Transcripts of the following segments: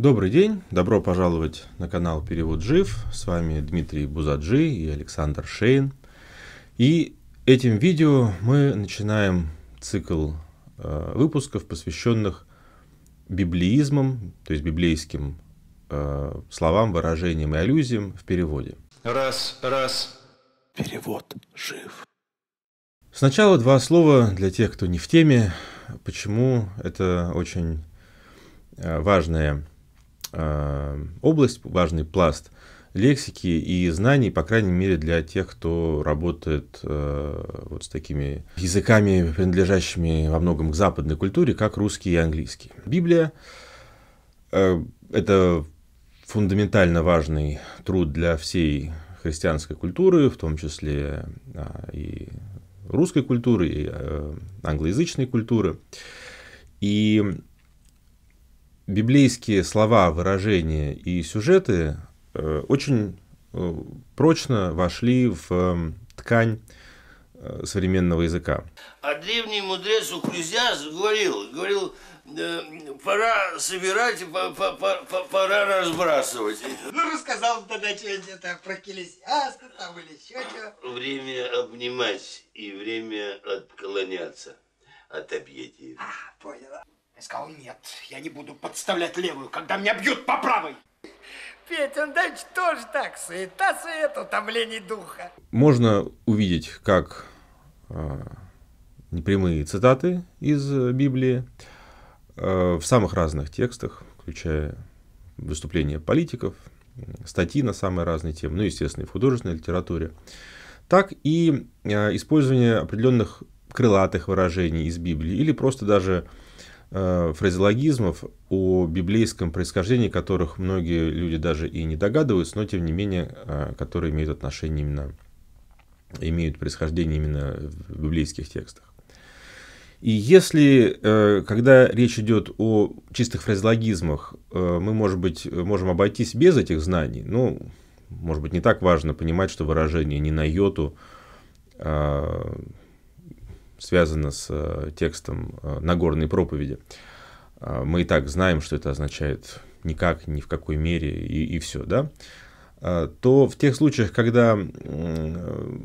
Добрый день, добро пожаловать на канал Перевод Жив. С вами Дмитрий Бузаджи и Александр Шейн. И этим видео мы начинаем цикл э, выпусков, посвященных библеизмам, то есть библейским э, словам, выражениям и аллюзиям в переводе. Раз, раз. Перевод жив. Сначала два слова для тех, кто не в теме, почему это очень э, важное? Э, область, важный пласт лексики и знаний, по крайней мере, для тех, кто работает э, вот с такими языками, принадлежащими во многом к западной культуре, как русский и английский. Библия э, – это фундаментально важный труд для всей христианской культуры, в том числе э, и русской культуры, и э, англоязычной культуры. И библейские слова, выражения и сюжеты э, очень э, прочно вошли в э, ткань современного языка. А древний мудрец Укризиас говорил, говорил, пора собирать, пора разбрасывать. Ну, рассказал тогда что так про Келесиаста там или еще что. Время обнимать и время отклоняться от объятий. А, поняла. Я сказал, нет, я не буду подставлять левую, когда меня бьют по правой. Петя, он тоже так, суета, суета, утомление духа. Можно увидеть, как а, непрямые цитаты из э, Библии а, в самых разных текстах, включая выступления политиков, статьи на самые разные темы, ну, естественно, и в художественной литературе, так и а, использование определенных крылатых выражений из Библии или просто даже Э, фразеологизмов о библейском происхождении, которых многие люди даже и не догадываются, но тем не менее, э, которые имеют отношение именно, имеют происхождение именно в библейских текстах. И если, э, когда речь идет о чистых фразеологизмах, мы, может быть, можем обойтись без этих знаний, ну, может быть, не так важно понимать, что выражение не на йоту связано с э, текстом э, Нагорной проповеди. А, мы и так знаем, что это означает никак, ни в какой мере, и, и все, да? А, то в тех случаях, когда э,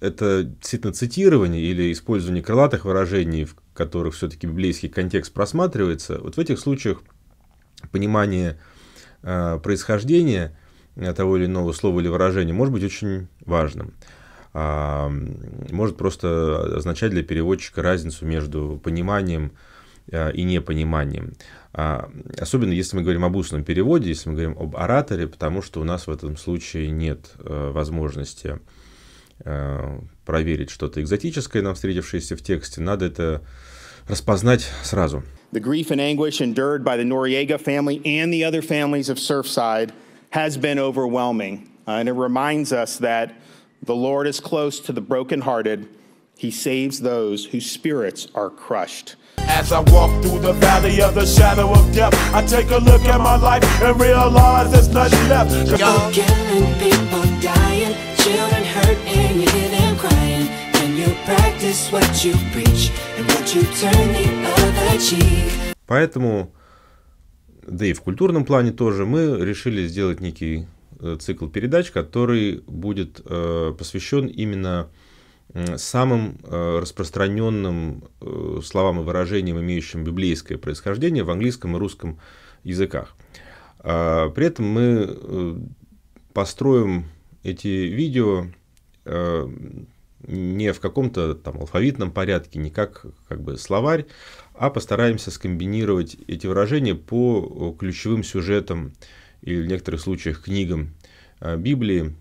это действительно цитирование или использование крылатых выражений, в которых все-таки библейский контекст просматривается, вот в этих случаях понимание происхождения того или иного слова или выражения может быть очень важным может просто означать для переводчика разницу между пониманием э, и непониманием. А, особенно если мы говорим об устном переводе, если мы говорим об ораторе, потому что у нас в этом случае нет э, возможности э, проверить что-то экзотическое, нам встретившееся в тексте. Надо это распознать сразу. The grief and anguish endured by the Noriega family and the other families of Surfside has been overwhelming. Uh, and it reminds us that The Lord is close to the brokenhearted. He saves those whose spirits are crushed. As I walk through the valley of the shadow of death, I take a look at my life and realize there's nothing left. you killing people dying, children hurt, and you hear them crying. Can you practice what you preach and you turn the other cheek? Поэтому, да и в культурном плане тоже, мы решили сделать некий Э, цикл передач, который будет э, посвящен именно самым э, распространенным словам и выражениям, имеющим библейское происхождение в английском и русском языках. А, при этом мы построим эти видео не в каком-то там алфавитном порядке, не как, как бы словарь, а постараемся скомбинировать эти выражения по ключевым сюжетам или в некоторых случаях книгам э, Библии,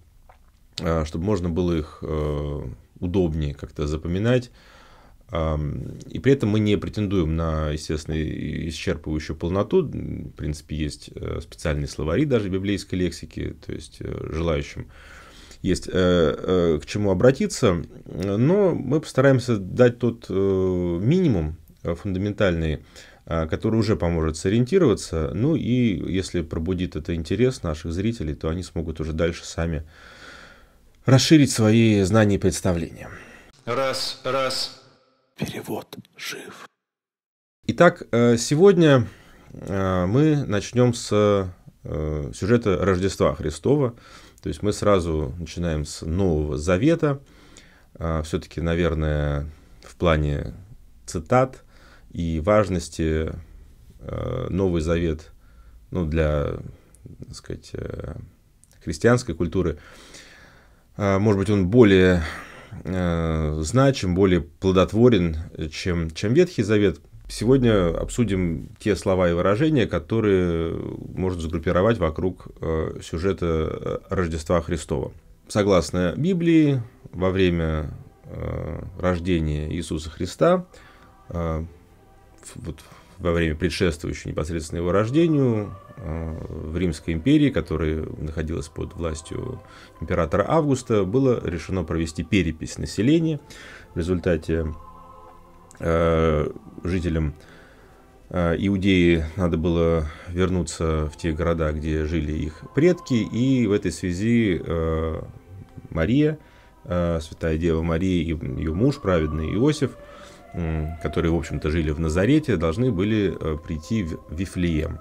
э, чтобы можно было их э, удобнее как-то запоминать. И при этом мы не претендуем на, естественно, исчерпывающую полноту. В принципе, есть специальные словари даже библейской лексики, то есть желающим есть к чему обратиться. Но мы постараемся дать тот минимум фундаментальный, а, который уже поможет сориентироваться. Ну и если пробудит это интерес наших зрителей, то они смогут уже дальше сами расширить свои знания и представления. Раз, раз. Перевод жив. Итак, э, сегодня э, мы начнем с э, сюжета Рождества Христова. То есть мы сразу начинаем с Нового Завета. А, Все-таки, наверное, в плане цитат – и важности э, Новый Завет ну, для так сказать, э, христианской культуры, а, может быть, он более э, значим, более плодотворен, чем, чем Ветхий Завет. Сегодня обсудим те слова и выражения, которые можно сгруппировать вокруг сюжета Рождества Христова. Согласно Библии, во время рождения Иисуса Христа вот во время предшествующего непосредственно его рождению э, в Римской империи, которая находилась под властью императора Августа, было решено провести перепись населения. В результате э, жителям э, Иудеи надо было вернуться в те города, где жили их предки, и в этой связи Мария, Святая Дева Мария и ее муж, праведный Иосиф – которые, в общем-то, жили в Назарете, должны были э, прийти в Вифлеем,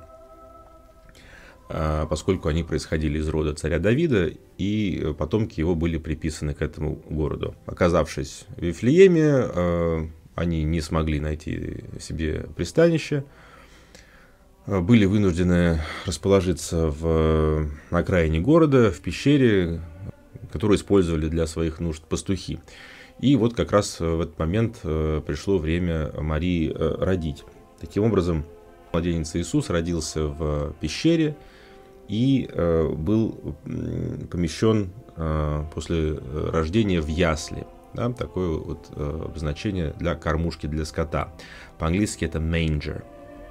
а, поскольку они происходили из рода царя Давида, и э, потомки его были приписаны к этому городу. Оказавшись в Вифлееме, э, они не смогли найти себе пристанище, были вынуждены расположиться в окраине города, в пещере, которую использовали для своих нужд пастухи. И вот как раз э, в этот момент э, пришло время Марии э, родить. Таким образом, младенец Иисус родился в пещере и был помещен после рождения в ясли. Да, такое вот обозначение для кормушки для скота. По-английски это manger.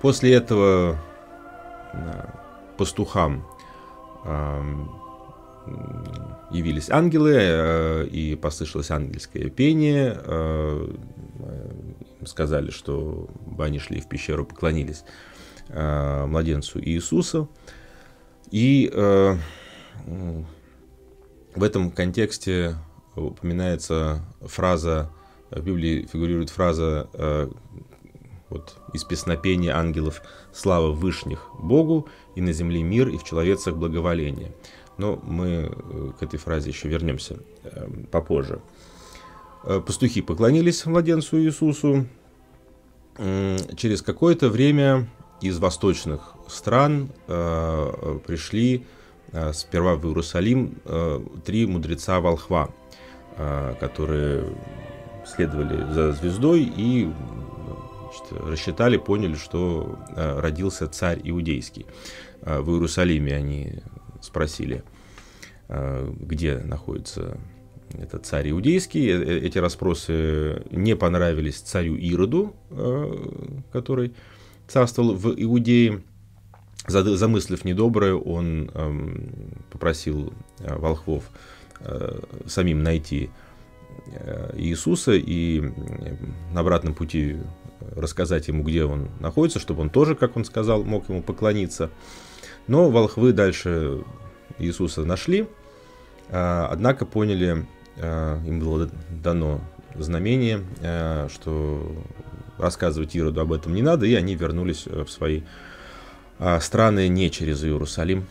После этого пастухам явились ангелы, э, и послышалось ангельское пение. Э, э, сказали, что они шли в пещеру, поклонились младенцу Иисусу, И в этом контексте упоминается фраза, в Библии фигурирует фраза вот, из песнопения ангелов «Слава вышних Богу, и на земле мир, и в человецах благоволение». Но мы э, к этой фразе еще вернемся эм, попозже. Э, пастухи поклонились младенцу Иисусу. Через какое-то время из восточных стран э, пришли сперва в Иерусалим три мудреца-волхва, которые следовали за звездой и значит, рассчитали, поняли, что родился царь иудейский. В Иерусалиме они спросили, э, где находится это царь иудейский. Э, э, эти расспросы не понравились царю Ироду, который царствовал в Иудее. Замыслив недоброе, он эм, попросил волхвов самим найти Иисуса и на обратном пути рассказать ему, где он находится, чтобы он тоже, как он сказал, мог ему поклониться. Но волхвы дальше Иисуса нашли, а, однако поняли, а, им было дано знамение, а, что рассказывать Ироду об этом не надо, и они вернулись э, в свои страны не через Иерусалим.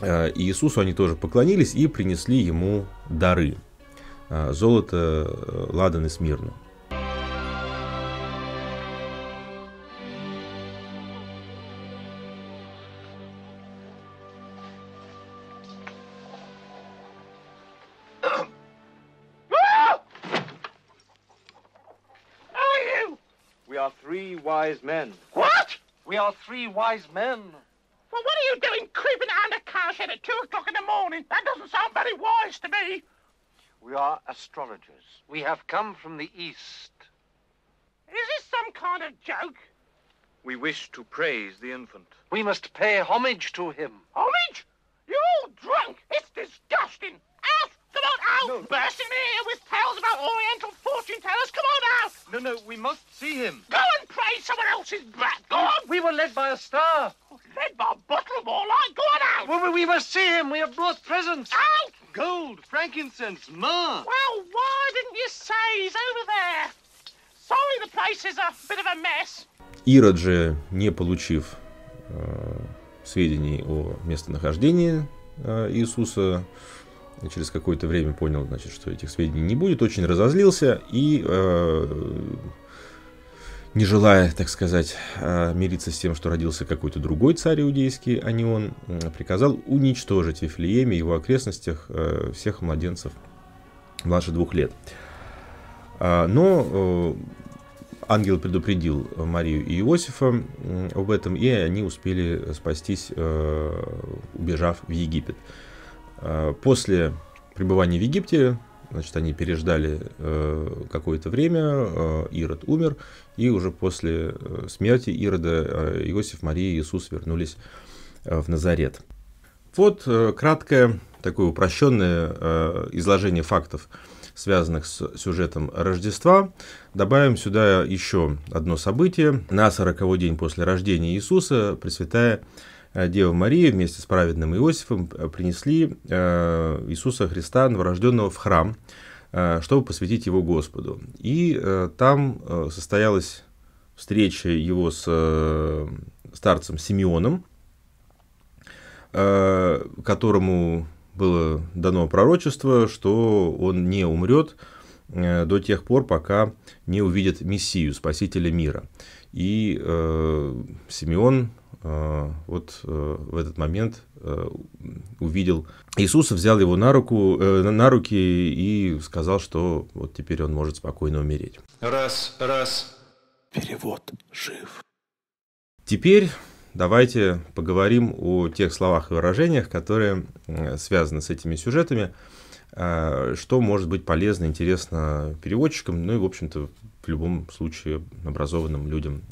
Иисусу они тоже поклонились и принесли ему дары. Золото, э, ладан и смирну. are three wise men. What? We are three wise men. Well, what are you doing creeping around a cowshed at two o'clock in the morning? That doesn't sound very wise to me. We are astrologers. We have come from the east. Is this some kind of joke? We wish to praise the infant. We must pay homage to him. Homage? You're all drunk. It's disgusting. Out on out! No. Bursting me here with tales about oriental fortune tellers. Come on out! No, no, we must see him. Go and pray someone else's brat. Go on. We were led by a star. Oh, led by Buttleball, I go on out. Well, we must see him. We have brought presents. Out! Gold, frankincense, myrrh. Well, why didn't you say he's over there? Sorry, the place is a bit of a mess. Ирод же, не получив э, сведений о местонахождении э, Иисуса, э, и через какое-то время понял, значит, что этих сведений не будет, очень разозлился и, э, не желая, так сказать, э, мириться с тем, что родился какой-то другой царь иудейский, а не он, приказал уничтожить в Вифлееме и его окрестностях э, всех младенцев младше двух лет. А, но э, ангел предупредил Марию и Иосифа об этом, и они успели спастись, э, убежав в Египет. А, после пребывания в Египте, значит, они переждали э, какое-то время, э, Ирод умер, и уже после э, смерти Ирода Иосиф, Мария и Иисус вернулись в Назарет. Вот краткое, такое упрощенное изложение фактов, связанных с сюжетом Рождества. Добавим сюда еще одно событие. На сороковой день после рождения Иисуса Пресвятая Э, Дева Мария вместе с праведным Иосифом э, принесли э, Иисуса Христа, новорожденного в храм, чтобы посвятить его Господу. И там состоялась встреча его с старцем Симеоном, которому было дано пророчество, что он не умрет до тех пор, пока не увидит Мессию, Спасителя мира. И э, Симеон Э, вот э, в этот момент э, увидел Иисуса, взял его на, руку, на руки и сказал, что вот теперь он может спокойно умереть. Раз, раз. Перевод жив. Теперь давайте поговорим о тех словах и выражениях, которые связаны с этими сюжетами, что может быть полезно, интересно переводчикам, ну и, в общем-то, в любом случае образованным людям,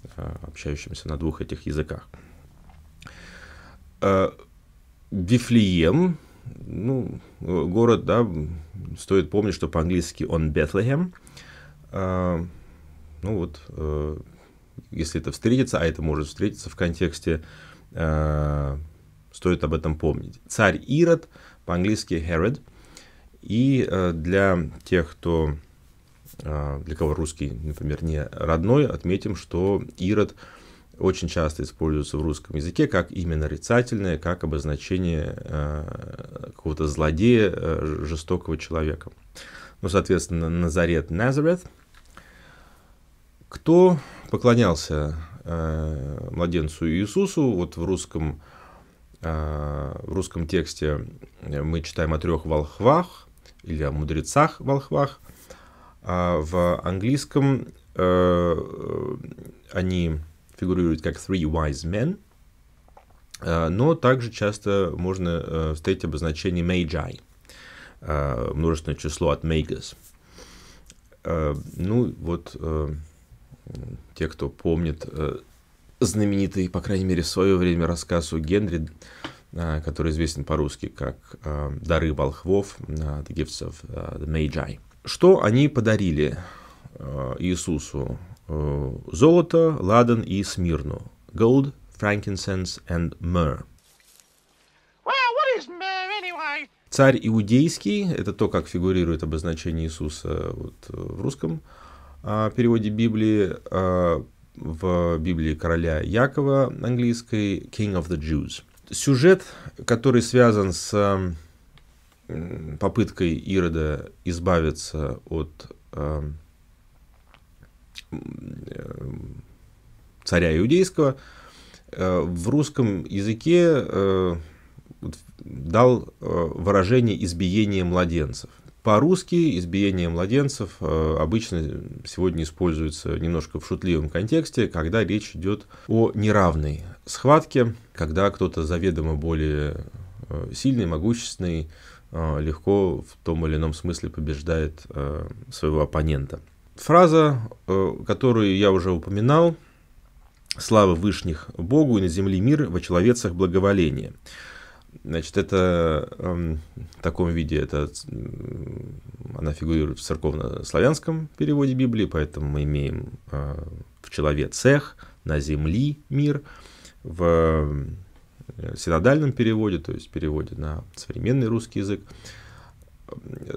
общающимся на двух этих языках. Вифлеем, э, ну, город, да, стоит помнить, что по-английски он Бетлехем. Э, ну вот, э, если это встретится, а это может встретиться в контексте, стоит об этом помнить. Царь Ирод, по-английски Herod. И для тех, кто, для кого русский, например, не родной, отметим, что Ирод – очень часто используются в русском языке как имя нарицательное, как обозначение э, какого-то злодея, э, жестокого человека. Ну, соответственно, Назарет Назарет. Кто поклонялся э, младенцу Иисусу, вот в русском, в русском тексте мы читаем о трех волхвах или о мудрецах-волхвах, а в английском они фигурирует как Three Wise Men, э, но также часто можно э, встретить обозначение Magi, э, множественное число от Magus. Ну, вот те, кто помнит знаменитый, по крайней мере, в свое время рассказ о Генри, который известен по-русски как «Дары волхвов», «The Gifts of the Magi». Что они подарили Иисусу Э, золото, ладан и смирну. Gold, frankincense and myrrh. Well, what is myrrh anyway? Царь иудейский, это то, как фигурирует обозначение Иисуса э, вот, э, в русском а, переводе Библии, а, в Библии короля Якова английской King of the Jews. Сюжет, который связан с попыткой Ирода избавиться от эм, Э, царя иудейского, э, в русском языке э, дал выражение избиение младенцев. По-русски избиение младенцев обычно сегодня используется немножко в шутливом контексте, когда речь идет о неравной схватке, когда кто-то заведомо более сильный, могущественный, легко в том или ином смысле побеждает своего оппонента фраза, э, которую я уже упоминал, «Слава вышних Богу и на земле мир во человецах благоволение». Значит, это эм, в таком виде, это, э, она фигурирует в церковно-славянском переводе Библии, поэтому мы имеем э, в челове на земле мир, в синодальном переводе, то есть переводе на современный русский язык,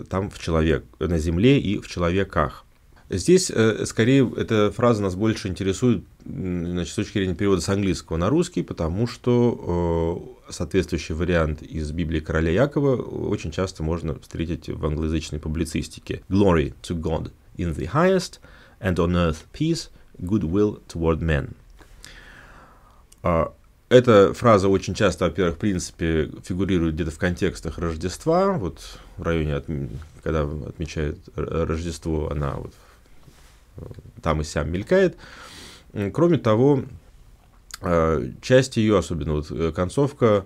там в человек, на земле и в человеках. Здесь, э, скорее, эта фраза нас больше интересует значит, с точки зрения перевода с английского на русский, потому что э, соответствующий вариант из Библии короля Якова очень часто можно встретить в англоязычной публицистике. Glory to God in the highest, and on earth peace, goodwill toward men. А, эта фраза очень часто, во-первых, в принципе, фигурирует где-то в контекстах Рождества, вот в районе, когда отмечают Рождество, она вот там и сям мелькает. Кроме того, э, часть ее, особенно вот э, концовка,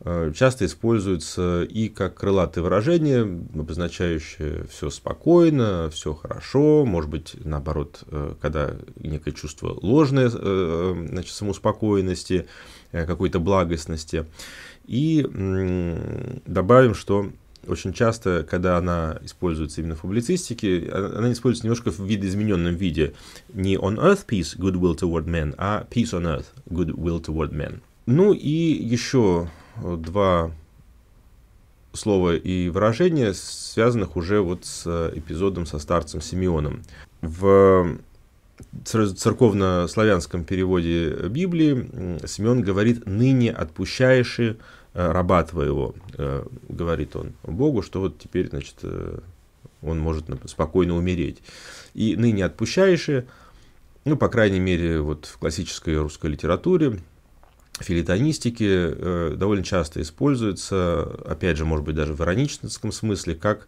э, часто используется и как крылатое выражение, обозначающее все спокойно, все хорошо, может быть, наоборот, когда некое чувство ложной, значит, самоуспокоенности, какой-то благостности. И добавим, что очень часто, когда она используется именно в публицистике, а, она используется немножко в видоизмененном виде. Не on earth peace, goodwill toward men, а peace on earth, goodwill toward men. Ну и еще э, два слова и выражения, связанных уже вот с э, эпизодом со старцем Симеоном. В церковно-славянском переводе Библии Симеон говорит «ныне отпущаешь Э, раба твоего, э, говорит он Богу, что вот теперь, значит, э, он может спокойно умереть. И ныне отпущающие, ну, по крайней мере, вот в классической русской литературе, филитонистике довольно часто используется, опять же, может быть, даже в ироническом смысле, как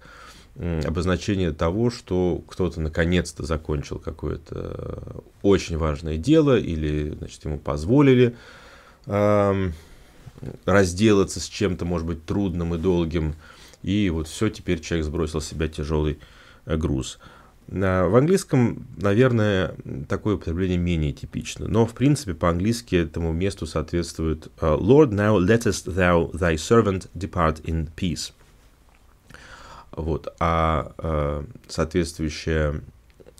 обозначение того, что кто-то наконец-то закончил какое-то очень важное дело или, значит, ему позволили разделаться с чем-то, может быть, трудным и долгим. И вот все, теперь человек сбросил с себя тяжелый э, груз. А, в английском, наверное, такое употребление менее типично, но, в принципе, по-английски этому месту соответствует э, «Lord, now lettest thou thy servant depart in peace». Вот, а э, соответствующее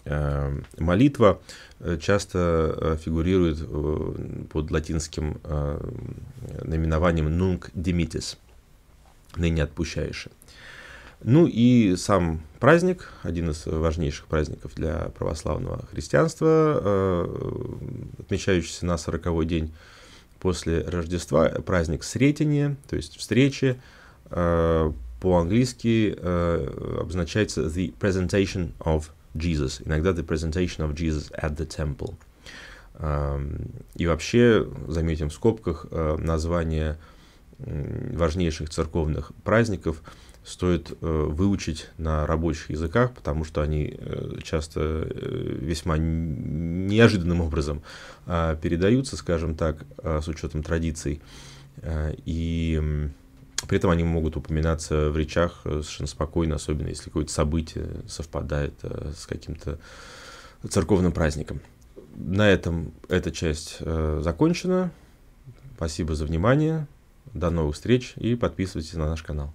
Э, молитва э, часто э, фигурирует под латинским наименованием «nunc dimitis» – «ныне отпущаешь». Ну и сам праздник, один из важнейших праздников для православного христианства, отмечающийся на 40-й день после Рождества, праздник Сретения, то есть встречи, по-английски обозначается «the presentation of Jesus, иногда the presentation of Jesus at the temple. И вообще, заметим в скобках, э, название важнейших церковных праздников стоит э, выучить на рабочих языках, потому что они э, часто весьма неожиданным образом передаются, скажем так, с учетом традиций. И при этом они могут упоминаться в речах э, совершенно спокойно, особенно если какое-то событие совпадает э, с каким-то церковным праздником. На этом эта часть э, закончена. Спасибо за внимание. До новых встреч и подписывайтесь на наш канал.